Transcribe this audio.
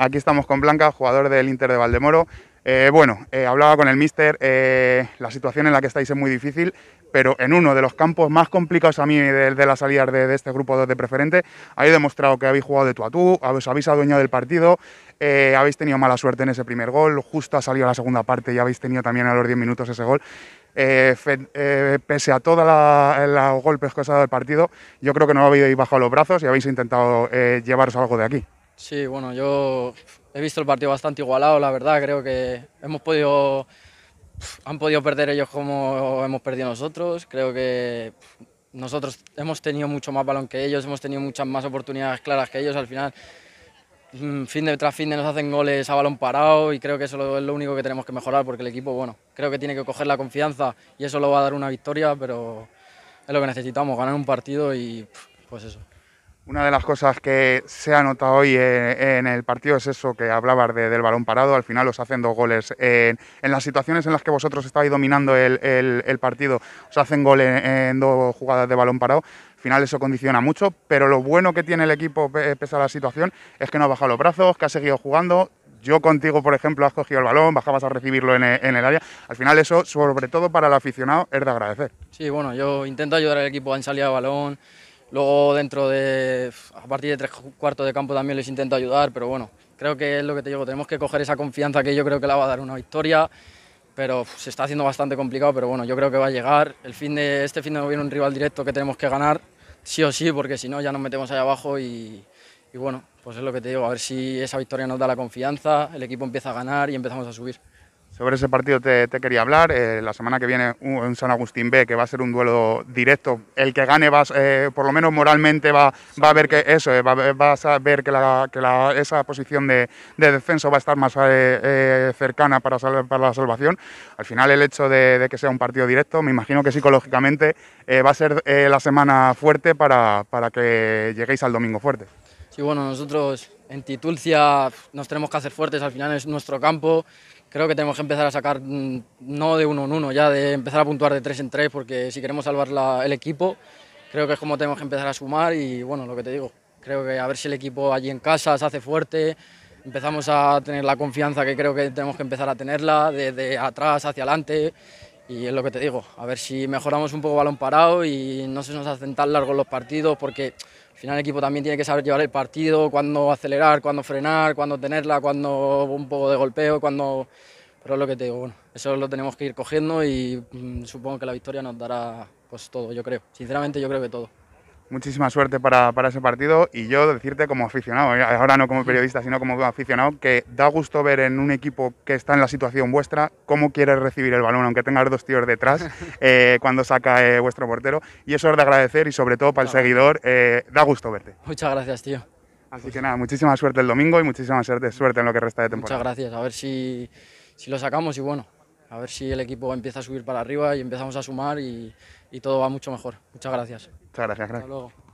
Aquí estamos con Blanca, jugador del Inter de Valdemoro. Eh, bueno, eh, hablaba con el mister, eh, la situación en la que estáis es muy difícil, pero en uno de los campos más complicados a mí de, de salida de, este grupo 2 de preferente, habéis demostrado que habéis jugado de tú a tú, os habéis adueñado del partido, habéis tenido mala suerte en ese primer gol, justo ha salido la segunda parte y habéis tenido también a los 10 minutos ese gol. pese a todos los golpes que os ha dado el partido, yo creo que no habéis bajado los brazos y habéis intentado llevaros algo de aquí. Sí, bueno, yo he visto el partido bastante igualado, la verdad, creo que hemos podido, han podido perder ellos como hemos perdido nosotros, creo que nosotros hemos tenido mucho más balón que ellos, hemos tenido muchas más oportunidades claras que ellos, al final mm, fin de tras fin de nos hacen goles a balón parado y creo que eso es lo único que tenemos que mejorar porque el equipo, bueno, creo que tiene que coger la confianza y eso lo va a dar una victoria, pero es lo que necesitamos, ganar un partido y pues eso. Una de las cosas que se ha notado hoy eh, en el partido es eso que hablabas del balón parado. Al final os hacen dos goles. En, las situaciones en las que vosotros estáis dominando el, partido, os hacen gol en, dos jugadas de balón parado. Al final eso condiciona mucho, pero lo bueno que tiene el equipo, eh, pese a la situación, es que no ha bajado los brazos, que ha seguido jugando. Yo contigo, por ejemplo, has cogido el balón, bajabas a recibirlo en, en el área. Al final eso, sobre todo para el aficionado, es de agradecer. Sí, bueno, yo intento ayudar al equipo en salida de balón. Luego dentro de, a partir de tres cuartos de campo también les intento ayudar, pero bueno, creo que es lo que te digo, tenemos que coger esa confianza que yo creo que la va a dar una victoria, pero se está haciendo bastante complicado, pero bueno, yo creo que va a llegar. El fin de, este fin de noviembre viene un rival directo que tenemos que ganar, sí o sí, porque si no ya nos metemos ahí abajo y bueno, pues es lo que te digo, a ver si esa victoria nos da la confianza, el equipo empieza a ganar y empezamos a subir. Sobre ese partido te, quería hablar. Eh, la semana que viene un, San Agustín B, que va a ser un duelo directo. El que gane, va, eh, por lo menos moralmente, va, va a ver que eso, eh, va, a ver que, esa posición de, defensa va a estar más cercana para, para la salvación. Al final, el hecho de, que sea un partido directo, me imagino que psicológicamente va a ser la semana fuerte para que lleguéis al domingo fuerte. Y bueno, nosotros en Titulcia nos tenemos que hacer fuertes, al final es nuestro campo. Creo que tenemos que empezar a sacar, mm, no de uno en uno, ya de empezar a puntuar de tres en tres, porque si queremos salvar el equipo, creo que es como tenemos que empezar a sumar y bueno, lo que te digo, creo que a ver si el equipo allí en casa se hace fuerte, empezamos a tener la confianza que creo que tenemos que empezar a tenerla, desde atrás hacia adelante y es lo que te digo, a ver si mejoramos un poco balón parado y no se nos hacen tan largos los partidos porque al final el equipo también tiene que saber llevar el partido, cuándo acelerar, cuándo frenar, cuándo tenerla, cuándo un poco de golpeo, cuándo... Pero es lo que te digo, eso lo tenemos que ir cogiendo y mm, supongo que la victoria nos dará pues todo, yo creo. Sinceramente yo creo que todo muchísima suerte para, ese partido y yo decirte como aficionado, eh, ahora no como periodista, sino como aficionado, que da gusto ver en un equipo que está en la situación vuestra cómo quieres recibir el balón, aunque tengas dos tíos detrás eh, cuando saca eh, vuestro portero. Y eso es de agradecer y sobre todo para el seguidor, da gusto verte. Muchas gracias, tío. Así que nada, muchísima suerte el domingo y muchísima suerte, suerte en lo que resta de temporada. Muchas gracias, a ver si lo sacamos y bueno, a ver si el equipo empieza a subir para arriba y empezamos a sumar y, todo va mucho mejor. Muchas gracias. Muchas gracias, Hasta luego.